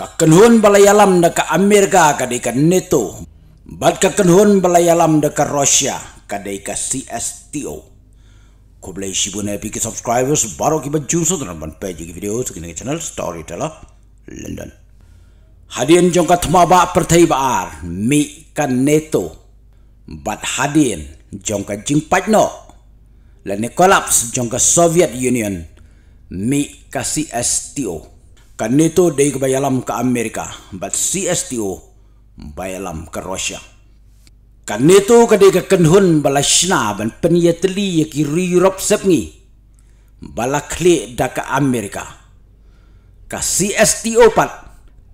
kakenhun balayalam da Amerika kadeka NATO bat kakenhun balayalam da Rusia kadeka CSTO ko blai shibune subscribers baru ki bajju so ban page ki video so ke channel storyteller London hadian jongka ka thma ba mi kan NATO bat hadian jongka ka jingpat kolaps la Soviet Union mi ka CSTO Kanito day bayalam ka Amerika but CSTO bayalam ka Russia. Kanito kaday ka kenhun balasna ban penyatli yaki Europe sepngi balakli da ka Amerika. Ka CSTO pat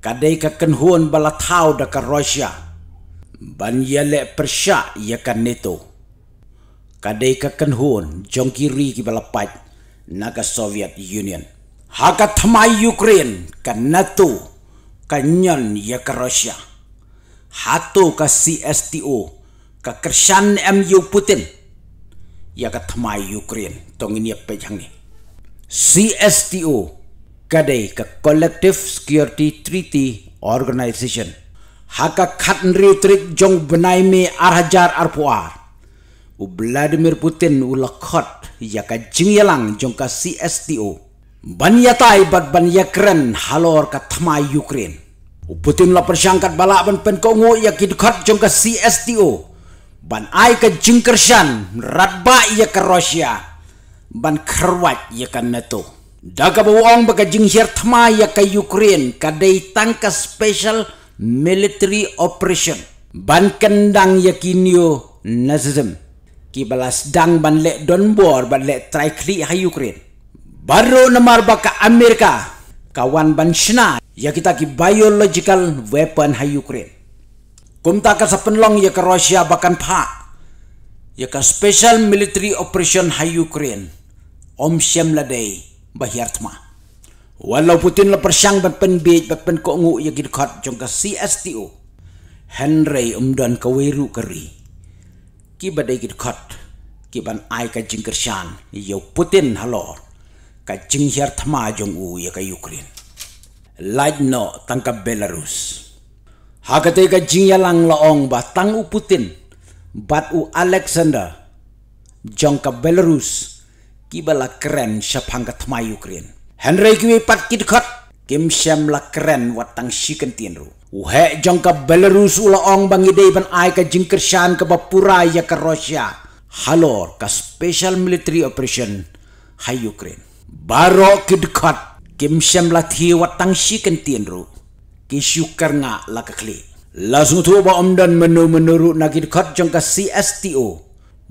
kaday ka kenhun balataw da ka Russia ban yale persya ya kanito. Kaday ka kenhun jongkiri ki balapat na ka Soviet Union. Haga Ukraine ka NATO ka nyon ya ka Russia. Hato ka CSTO ka kershan MU Putin ya ka Ukraine tong ini pejang ni. CSTO kadai ka Collective Security Treaty Organization. Haka khatn retrik jong benai me arhajar arpuar. U Vladimir Putin u lakhot ya ka jingyalang jong ka CSTO Banyatai bat banyakren halor ka thma Ukraine. Uputin la persangkat balaban penkongo ya kidkat jong ka CSTO. Ban ai ka jingkershan ratba ya ka Rusia. Ban kerwat ya ka NATO. Daga buong baga jinghir thama ya ka Ukraine tangka special military operation. Ban kendang ya kinyo nazism. Kibalas dang ban lek donbor ban lek traikli ha Ukraine. Baru nomor baka Amerika kawan banshna ya kita ki biological weapon ha Ukraine. Kumta ka sa penlong ya ka Rusia bakan pa ya ka special military operation ha Ukraine. Om shem ladai tma Walau Putin la persyang bej bapen ko ngu ya gidkot jong ka CSTO. Henry umdan kawiru keri, Ki badai ki ban ai ka jingkershan yo Putin halor ka hiar Thamajong u ya ka Ukraine. Lajno tangka Belarus. hagate ka Jingyar loong ba tang u Putin bat u Alexander jong ka Belarus kibala keren sya ka Thma Ukraine. Henry kiwi pat kit kim syam la keren watang shikan tienru. Uhe jong ka Belarus u bang ide ban ai ka jingkershan ka bapura ya ka Halor ka special military operation hai Ukraine baro kidkot kim shem la thi watang shi kentin ru ki syukar nga la kakli la tu ba om dan menu menuru na kidkot jong ka CSTO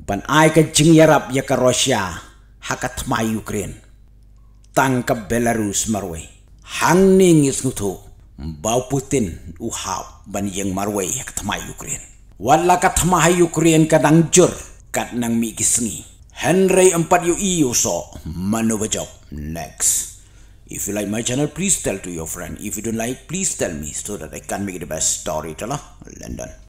ban ai ka jing yarap ya ka Rusia hakat ma Ukraine tangkap Belarus marwe hang ning is ya nutu bau Putin uhau ban yang marwe ya ka Ukraine wala ka Ukraine kadang jur kat nang mi gisngi Henry 4 UE Yoso Mano Bajok Next If you like my channel, please tell to your friend. If you don't like, please tell me so that I can make the best story, Tala London.